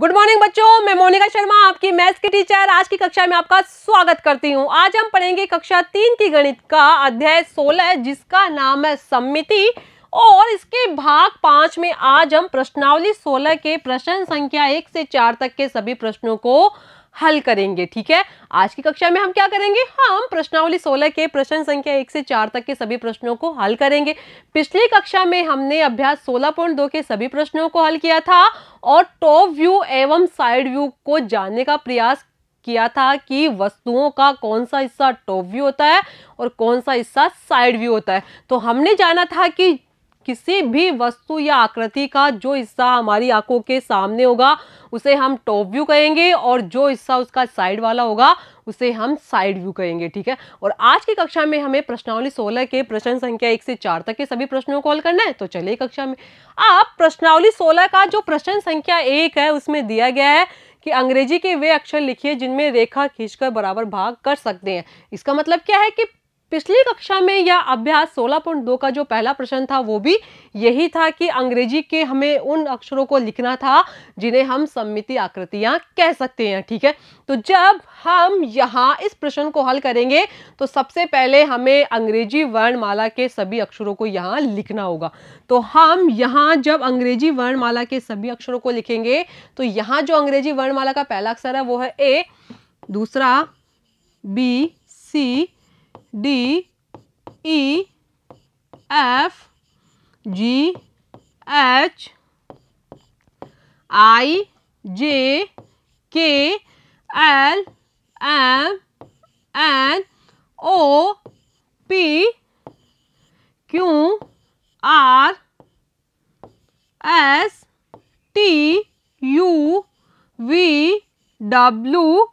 good morning बच्चों मैं मोनिका शर्मा आपकी मैथ्स की टीचर आज की कक्षा में आपका स्वागत करती हूँ आज हम पढ़ेंगे कक्षा तीन की गणित का अध्याय सोलह जिसका नाम है सम्मिति और इसके भाग पांच में आज हम प्रश्नावली सोलह के प्रश्न संख्या एक से चार तक के सभी प्रश्नों को हल करेंगे ठीक है आज की कक्षा में हम क्या करेंगे हाँ, हम प्रश्नावली 16 के प्रश्न संख्या एक से चार तक के सभी प्रश्नों को हल करेंगे पिछली कक्षा में हमने अभ्यास 16.2 के सभी प्रश्नों को हल किया था और टॉप व्यू एवं साइड व्यू को जानने का प्रयास किया था कि वस्तुओं का कौन सा हिस्सा टॉप व्यू होता है और कौन सा हिस्सा साइड व्यू होता है तो हमने जाना था कि किसी भी वस्तु या आकृति का जो हिस्सा हमारी आंखों के सामने होगा उसे हम टॉप व्यू कहेंगे और जो हिस्सा उसका साइड वाला होगा उसे हम साइड व्यू कहेंगे ठीक है और आज की कक्षा में हमें प्रश्नावली 16 के प्रश्न संख्या एक से चार तक के सभी प्रश्नों को हल करना है तो चलिए कक्षा में आप प्रश्नावली सोलह का जो प्रश्न संख्या एक है उसमें दिया गया है कि अंग्रेजी के वे अक्षर लिखिए जिनमें रेखा खींचकर बराबर भाग कर सकते हैं इसका मतलब क्या है कि पिछली कक्षा में यह अभ्यास 16.2 का जो पहला प्रश्न था वो भी यही था कि अंग्रेजी के हमें उन अक्षरों को लिखना था जिन्हें हम सम्मिति आकृतियां कह सकते हैं ठीक है तो जब हम यहाँ इस प्रश्न को हल करेंगे तो सबसे पहले हमें अंग्रेजी वर्णमाला के सभी अक्षरों को यहाँ लिखना होगा तो हम यहाँ जब अंग्रेजी वर्णमाला के सभी अक्षरों को लिखेंगे तो यहाँ जो अंग्रेजी वर्णमाला का पहला अक्षर है वो है ए दूसरा B C D E F G H I J K L M N O P Q R S T U V W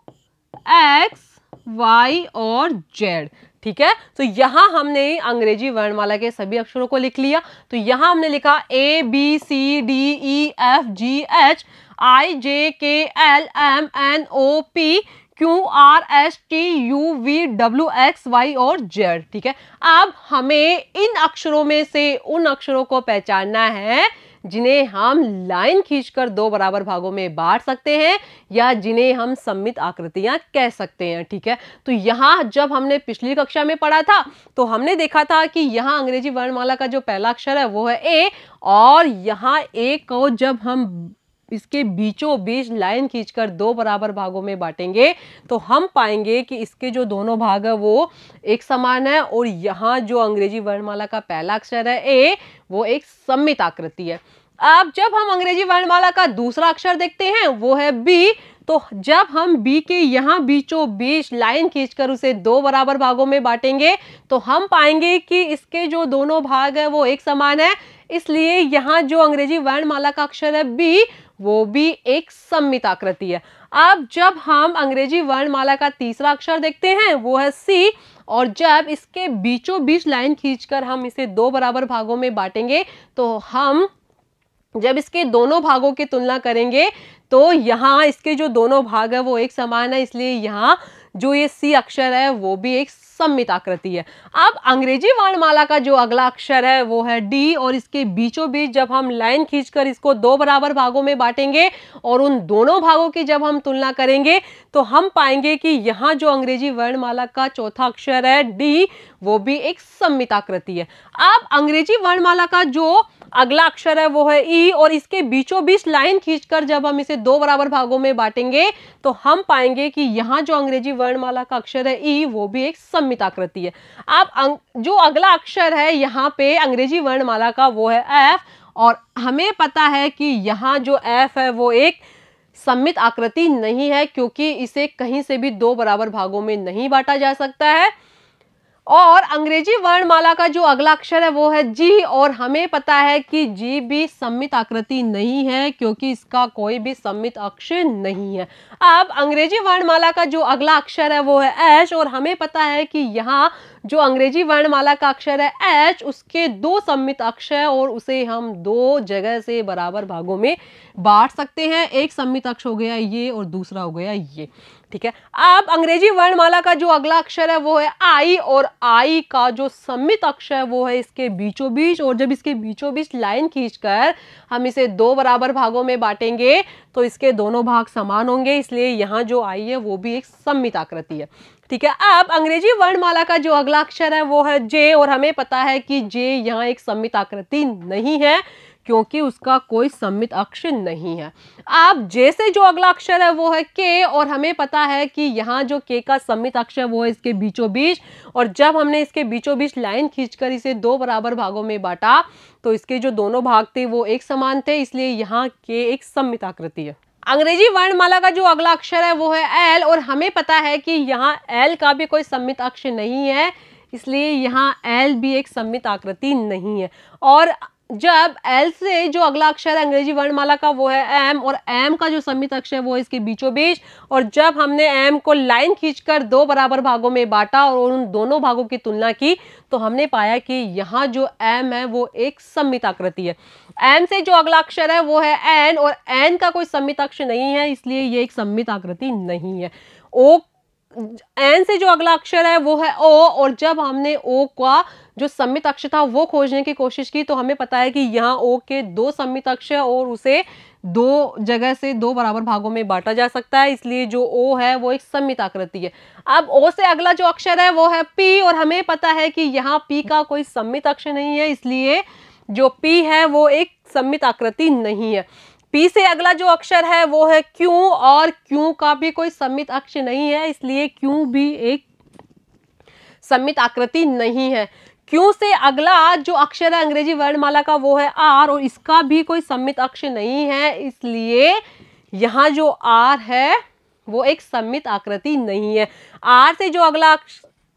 X Y और Z ठीक है तो यहां हमने अंग्रेजी वर्णमाला के सभी अक्षरों को लिख लिया तो यहां हमने लिखा A B C D E F G H I J K L M N O P Q R S T U V W X Y और जेड ठीक है अब हमें इन अक्षरों में से उन अक्षरों को पहचानना है जिन्हें हम लाइन खींचकर दो बराबर भागों में बांट सकते हैं या जिन्हें हम सम्मित आकृतियां कह सकते हैं ठीक है तो यहाँ जब हमने पिछली कक्षा में पढ़ा था तो हमने देखा था कि यहाँ अंग्रेजी वर्णमाला का जो पहला अक्षर है वो है ए और यहाँ ए को जब हम इसके बीचों बीच लाइन खींचकर दो बराबर भागों में बांटेंगे तो हम पाएंगे कि इसके जो दोनों भाग है वो एक समान है और यहाँ जो अंग्रेजी वर्णमाला का पहला अक्षर है ए वो एक सम्मित आकृति है अब जब हम अंग्रेजी वर्णमाला का दूसरा अक्षर देखते हैं वो है बी तो जब हम बी के यहाँ बीचों बीच लाइन खींचकर उसे दो बराबर भागों में बांटेंगे तो हम पाएंगे कि इसके जो दोनों भाग है वो एक समान है इसलिए यहाँ जो अंग्रेजी वर्णमाला का अक्षर है बी वो भी एक सम्मित आकृति है अब जब हम अंग्रेजी वर्णमाला का तीसरा अक्षर देखते हैं वो है सी और जब इसके बीचों बीच लाइन खींचकर हम इसे दो बराबर भागों में बांटेंगे तो हम जब इसके दोनों भागों की तुलना करेंगे तो यहाँ इसके जो दोनों भाग है वो एक समान है इसलिए यहाँ जो ये सी अक्षर है वो भी एक सम्मित आकृति है अब अंग्रेजी वर्णमाला का जो अगला अक्षर है वो है डी और इसके बीचों बीच जब हम लाइन खींचकर इसको दो बराबर भागों में बांटेंगे और उन दोनों भागों की जब हम तुलना करेंगे तो हम पाएंगे कि यहाँ जो अंग्रेजी वर्णमाला का चौथा अक्षर है डी वो भी एक सम्मित आकृति है अब अंग्रेजी वर्णमाला का जो अगला अक्षर है वो है ई और इसके बीचों बीच लाइन खींचकर जब हम इसे दो बराबर भागों में बांटेंगे तो हम पाएंगे कि यहाँ जो अंग्रेजी वर्णमाला का अक्षर है ई वो भी एक सम्मित आकृति है अब अं, जो अगला अक्षर है यहाँ पे अंग्रेजी वर्णमाला का वो है एफ और हमें पता है कि यहाँ जो एफ है वो एक सम्मित आकृति नहीं है क्योंकि इसे कहीं से भी दो बराबर भागों में नहीं बांटा जा सकता है और अंग्रेजी वर्णमाला का जो अगला अक्षर है वो है जी और हमें पता है कि जी भी सम्मित आकृति नहीं है क्योंकि इसका कोई भी सम्मित अक्षर नहीं है अब अंग्रेजी वर्णमाला का जो अगला अक्षर है वो है एश और हमें पता है कि यहाँ जो अंग्रेजी वर्णमाला का अक्षर है एच उसके दो सम्मित अक्ष है और उसे हम दो जगह से बराबर भागों में बांट सकते हैं एक सम्मित अक्ष हो गया ये और दूसरा हो गया ये ठीक है अब अंग्रेजी वर्णमाला का जो अगला अक्षर है वो है आई और आई का जो सम्मित अक्षर है वो है इसके बीचों बीच और जब इसके बीचों बीच लाइन खींचकर हम इसे दो बराबर भागों में बांटेंगे तो इसके दोनों भाग समान होंगे इसलिए यहाँ जो आई है वो भी एक सम्मित आकृति है ठीक है अब अंग्रेजी वर्णमाला का जो अगला अक्षर है वो है जे और हमें पता है कि जे यहाँ एक सम्मित आकृति नहीं है क्योंकि उसका कोई सम्मित अक्षर नहीं है जे जैसे जो अगला अक्षर है वो है के और हमें पता है कि यहाँ जो के का सम्मित अक्षर है वो है इसके बीचों बीच और जब हमने इसके बीचों बीच लाइन खींचकर इसे दो बराबर भागों में बांटा तो इसके जो दोनों भाग थे वो एक समान थे इसलिए यहाँ के एक सम्मित आकृति है अंग्रेजी वर्णमाला का जो अगला अक्षर है वो है एल और हमें पता है कि यहाँ एल का भी कोई सम्मित अक्ष नहीं है इसलिए यहाँ एल भी एक सम्मित आकृति नहीं है और जब एल से जो अगला अक्षर अंग्रेजी वर्णमाला का वो है एम और एम का जो सम्मित अक्षर वो है इसके बीचों बीच और जब हमने एम को लाइन खींचकर दो बराबर भागों में बांटा और उन दोनों भागों की तुलना की तो हमने पाया कि यहाँ जो एम है वो एक सम्मित आकृति है एम से जो अगला अक्षर है वो है एन और एन का कोई सम्मित अक्षर नहीं है इसलिए ये एक सम्मित आकृति नहीं है ओ एन से जो अगला अक्षर है वो है ओ और जब हमने ओ का जो सम्मित अक्षर था वो खोजने की कोशिश की तो हमें पता है कि यहाँ ओ के दो सम्मित अक्षर और उसे दो जगह से दो बराबर भागों में बांटा जा सकता है इसलिए जो ओ है वो एक सम्मित आकृति है अब ओ से अगला जो अक्षर है वो है पी और हमें पता है कि यहाँ पी का कोई सम्मित अक्षर नहीं है इसलिए जो पी है वो एक सम्मित आकृति नहीं है पी से अगला जो अक्षर है वो है क्यों और क्यों का भी कोई सम्मित अक्ष नहीं है इसलिए क्यों भी एक सम्मित आकृति नहीं है क्यों से अगला जो अक्षर है अंग्रेजी वर्णमाला का वो है आर और इसका भी कोई सम्मित अक्ष नहीं है इसलिए यहां जो आर है वो एक सम्मित आकृति नहीं है आर से जो अगला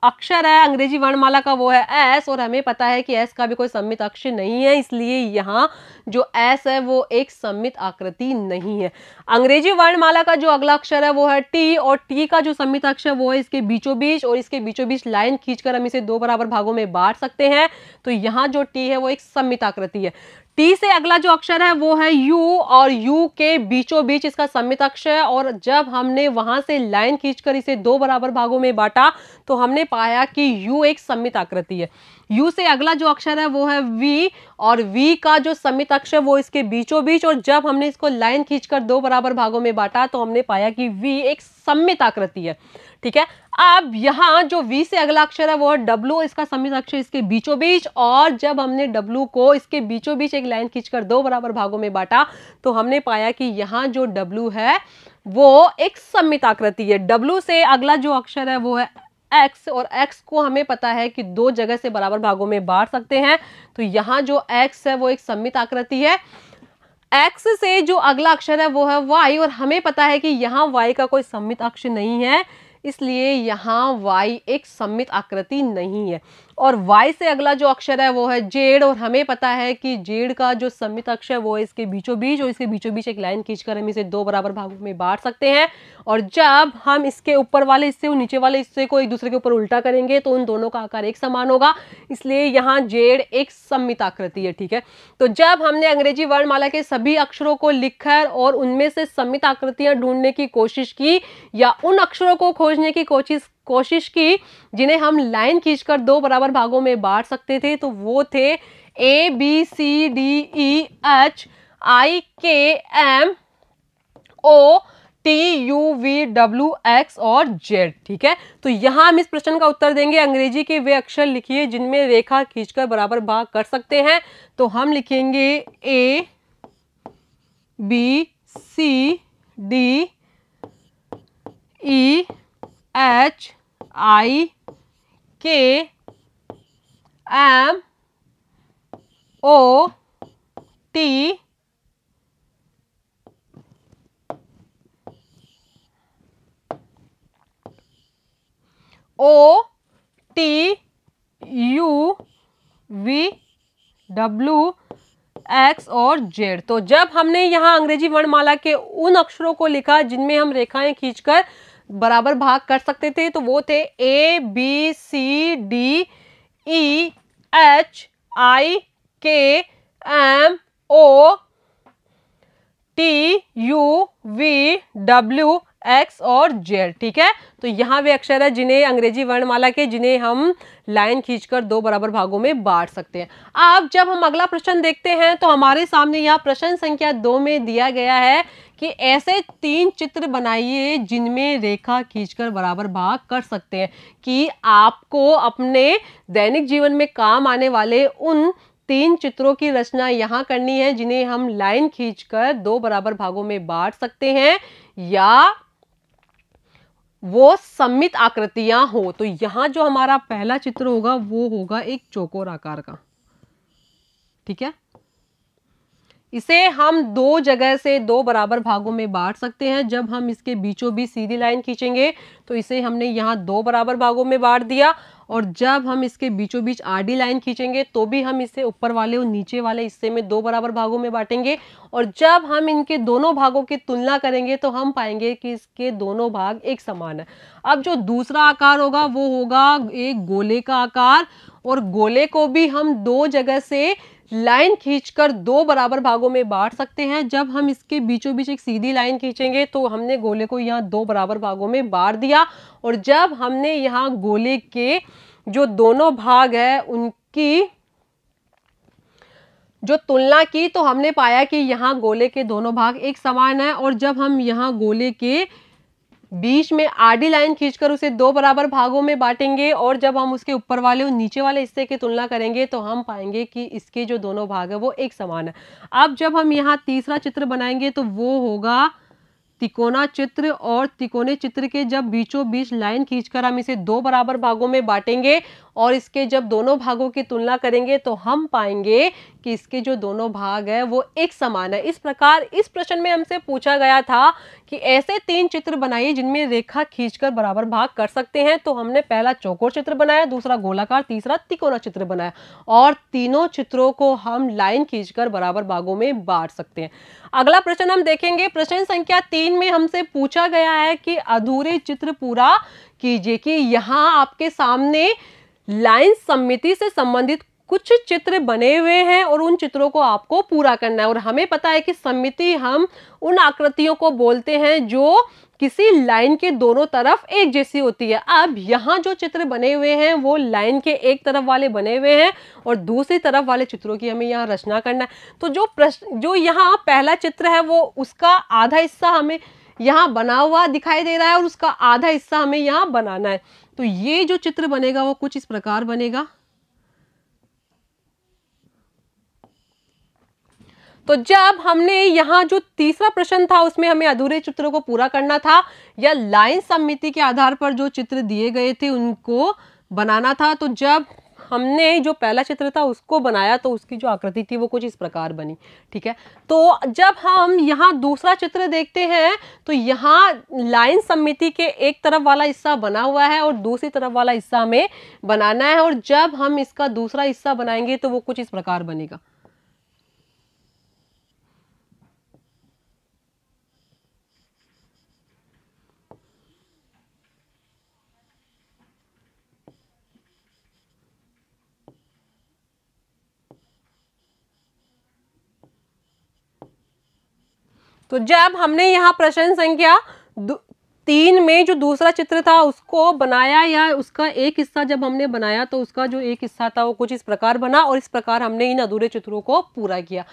अक्षर है अंग्रेजी वर्णमाला का वो है एस और हमें पता है कि एस का भी कोई सम्मित अक्षर नहीं है इसलिए यहाँ जो एस है वो एक सम्मित आकृति नहीं है अंग्रेजी वर्णमाला का जो अगला अक्षर है वो है टी और टी का जो सम्मित अक्षर है वो है इसके बीचों बीच और इसके बीचों बीच लाइन खींचकर हम इसे दो बराबर भागों में बांट सकते हैं तो यहाँ जो टी है वो एक सम्मित आकृति है टी से अगला जो अक्षर है वो है यू और यू के बीचों बीच इसका सम्मित अक्ष है और जब हमने वहां से लाइन खींचकर इसे दो बराबर भागों में बांटा तो हमने पाया कि यू एक सम्मित आकृति है यू से अगला जो अक्षर है वो है वी और वी का जो सम्मित है वो इसके बीचों बीच और जब हमने इसको लाइन खींचकर दो बराबर भागों में बांटा तो हमने पाया कि वी एक सम्मित आकृति है ठीक है अब यहाँ जो V से अगला अक्षर है वो है W इसका समित अक्षर इसके बीचों बीच और जब हमने W को इसके बीचों बीच एक लाइन खींचकर दो बराबर भागों में बांटा तो हमने पाया कि यहाँ जो W है वो एक सम्मित आकृति है W से अगला जो अक्षर है वो है x और x को हमें पता है कि दो जगह से बराबर भागों में बांट सकते हैं तो यहाँ जो एक्स है वो एक सम्मित आकृति है x से जो अगला अक्षर है वो है y और हमें पता है कि यहाँ y का कोई सम्मित अक्ष नहीं है इसलिए यहाँ y एक सम्मित आकृति नहीं है और वाई से अगला जो अक्षर है वो है जेड और हमें पता है कि जेड का जो सम्मित अक्षर है वो है इसके बीचों बीच और इसके बीचों बीच एक लाइन खींचकर हम इसे दो बराबर भागों में बांट सकते हैं और जब हम इसके ऊपर वाले हिस्से और नीचे वाले हिस्से को एक दूसरे के ऊपर उल्टा करेंगे तो उन दोनों का आकार एक समान होगा इसलिए यहाँ जेड एक सम्मित आकृति है ठीक है तो जब हमने अंग्रेजी वर्णमाला के सभी अक्षरों को लिखकर और उनमें से सम्मित आकृतियां ढूंढने की कोशिश की या उन अक्षरों को खोजने की कोशिश कोशिश की जिन्हें हम लाइन खींचकर दो बराबर भागों में बांट सकते थे तो वो थे A B C D E H I K M O T U V W X और जेड ठीक है तो यहाँ हम इस प्रश्न का उत्तर देंगे अंग्रेजी के वे अक्षर लिखिए जिनमें रेखा खींचकर बराबर भाग कर सकते हैं तो हम लिखेंगे A B C D E H I K M O T O T U V W X और जेड तो जब हमने यहाँ अंग्रेजी वर्णमाला के उन अक्षरों को लिखा जिनमें हम रेखाएं खींचकर बराबर भाग कर सकते थे तो वो थे A B C D E H I K M O T U V W X और जेड ठीक है तो यहाँ वे अक्षर है जिन्हें अंग्रेजी वर्णमाला के जिन्हें हम लाइन खींचकर दो बराबर भागों में बांट सकते हैं अब जब हम अगला प्रश्न देखते हैं तो हमारे सामने यहाँ प्रश्न संख्या दो में दिया गया है कि ऐसे तीन चित्र बनाइए जिनमें रेखा खींचकर बराबर भाग कर सकते हैं कि आपको अपने दैनिक जीवन में काम आने वाले उन तीन चित्रों की रचना यहाँ करनी है जिन्हें हम लाइन खींचकर दो बराबर भागों में बांट सकते हैं या वो सम्मित आकृतियां हो तो यहां जो हमारा पहला चित्र होगा वो होगा एक चौकोर आकार का ठीक है इसे हम दो जगह से दो बराबर भागों में बांट सकते हैं जब हम इसके बीचों बीच सीधी लाइन खींचेंगे तो इसे हमने यहाँ दो बराबर भागों में बांट दिया और जब हम इसके बीचों बीच आडी लाइन खींचेंगे तो भी हम इसे ऊपर वाले और नीचे वाले हिस्से में दो बराबर भागों में बांटेंगे और जब हम इनके दोनों भागों की तुलना करेंगे तो हम पाएंगे कि इसके दोनों भाग एक समान है अब जो दूसरा आकार होगा वो होगा एक गोले का आकार और गोले को भी हम दो जगह से लाइन खींचकर दो बराबर भागों में बांट सकते हैं जब हम इसके बीचों बीच एक सीधी लाइन खींचेंगे तो हमने गोले को यहाँ दो बराबर भागों में बांट दिया और जब हमने यहाँ गोले के जो दोनों भाग है उनकी जो तुलना की तो हमने पाया कि यहाँ गोले के दोनों भाग एक समान है और जब हम यहाँ गोले के बीच में आडी लाइन खींचकर उसे दो बराबर भागों में बांटेंगे और जब हम उसके ऊपर वाले और नीचे वाले हिस्से की तुलना करेंगे तो हम पाएंगे कि इसके जो दोनों भाग है वो एक समान है अब जब हम यहाँ तीसरा चित्र बनाएंगे तो वो होगा तिकोना चित्र और तिकोने चित्र के जब बीचों बीच लाइन खींचकर हम इसे दो बराबर भागों में बांटेंगे और इसके जब दोनों भागों की तुलना करेंगे तो हम पाएंगे कि इसके जो दोनों भाग है वो एक समान है इस प्रकार इस प्रश्न में हमसे पूछा गया था कि ऐसे तीन चित्र बनाइए जिनमें रेखा खींचकर बराबर भाग कर सकते हैं तो हमने पहला चौकोर चित्र बनाया दूसरा गोलाकार तीसरा तिकोना चित्र बनाया और तीनों चित्रों को हम लाइन खींचकर बराबर भागों में बांट सकते हैं अगला प्रश्न हम देखेंगे प्रश्न संख्या तीन में हमसे पूछा गया है कि अधूरे चित्र पूरा कीजिए कि यहाँ आपके सामने लाइन सम्मिति से संबंधित कुछ चित्र बने हुए हैं और उन चित्रों को आपको पूरा करना है और हमें पता है कि समिति हम उन आकृतियों को बोलते हैं जो किसी लाइन के दोनों तरफ एक जैसी होती है अब यहाँ जो चित्र बने हुए हैं वो लाइन के एक तरफ वाले बने हुए हैं और दूसरी तरफ वाले चित्रों की हमें यहाँ रचना करना है तो जो प्रश्न जो यहाँ पहला चित्र है वो उसका आधा हिस्सा हमें यहाँ बना हुआ दिखाई दे रहा है और उसका आधा हिस्सा हमें यहाँ बनाना है तो ये जो चित्र बनेगा वो कुछ इस प्रकार बनेगा तो जब हमने यहाँ जो तीसरा प्रश्न था उसमें हमें अधूरे चित्रों को पूरा करना था या लाइन सम्मिति के आधार पर जो चित्र दिए गए थे उनको बनाना था तो जब हमने जो पहला चित्र था उसको बनाया तो उसकी जो आकृति थी वो कुछ इस प्रकार बनी ठीक है तो जब हम यहाँ दूसरा चित्र देखते हैं तो यहाँ लाइन सम्मिति के एक तरफ वाला हिस्सा बना हुआ है और दूसरी तरफ वाला हिस्सा हमें बनाना है और जब हम इसका दूसरा हिस्सा बनाएंगे तो वो कुछ इस प्रकार बनेगा तो जब हमने यहाँ प्रश्न संख्या तीन में जो दूसरा चित्र था उसको बनाया या उसका एक हिस्सा जब हमने बनाया तो उसका जो एक हिस्सा था वो कुछ इस प्रकार बना और इस प्रकार हमने इन अधूरे चित्रों को पूरा किया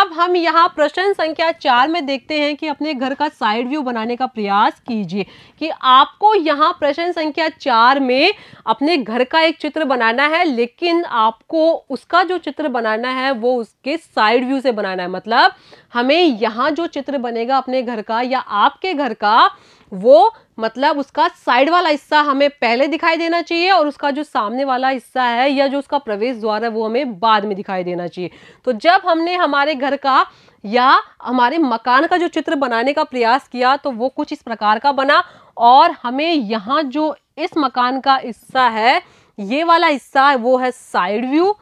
अब हम यहाँ प्रश्न संख्या चार में देखते हैं कि अपने घर का साइड व्यू बनाने का प्रयास कीजिए कि आपको यहाँ प्रश्न संख्या चार में अपने घर का एक चित्र बनाना है लेकिन आपको उसका जो चित्र बनाना है वो उसके साइड व्यू से बनाना है मतलब हमें यहाँ जो चित्र बनेगा अपने घर का या आपके घर का वो मतलब उसका साइड वाला हिस्सा हमें पहले दिखाई देना चाहिए और उसका जो सामने वाला हिस्सा है या जो उसका प्रवेश द्वार है वो हमें बाद में दिखाई देना चाहिए तो जब हमने हमारे घर का या हमारे मकान का जो चित्र बनाने का प्रयास किया तो वो कुछ इस प्रकार का बना और हमें यहाँ जो इस मकान का हिस्सा है ये वाला हिस्सा वो है साइड व्यू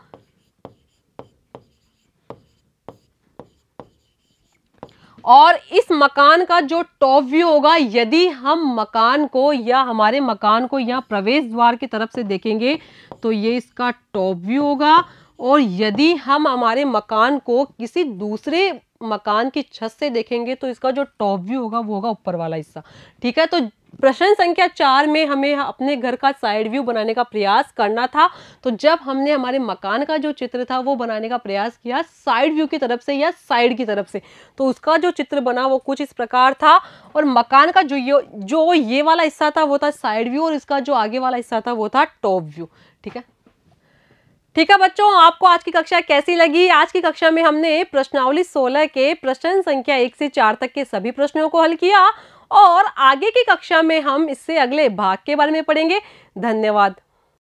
और इस मकान का जो टॉप व्यू होगा यदि हम मकान को या हमारे मकान को या प्रवेश द्वार की तरफ से देखेंगे तो ये इसका टॉप व्यू होगा और यदि हम हमारे मकान को किसी दूसरे मकान की छत से देखेंगे तो इसका जो टॉप व्यू होगा वो होगा ऊपर वाला हिस्सा ठीक है तो प्रश्न संख्या चार में हमें अपने घर का साइड व्यू बनाने का प्रयास करना था तो जब हमने हमारे मकान का जो चित्र था वो बनाने का प्रयास किया साइड व्यू की तरफ से या साइड की तरफ से तो उसका जो चित्र बना वो कुछ इस प्रकार था और मकान का जो ये जो ये वाला हिस्सा था वो था साइड व्यू और इसका जो आगे वाला हिस्सा था वो था टॉप व्यू ठीक है ठीक है बच्चों आपको आज की कक्षा कैसी लगी आज की कक्षा में हमने प्रश्नावली 16 के प्रश्न संख्या 1 से 4 तक के सभी प्रश्नों को हल किया और आगे की कक्षा में हम इससे अगले भाग के बारे में पढ़ेंगे धन्यवाद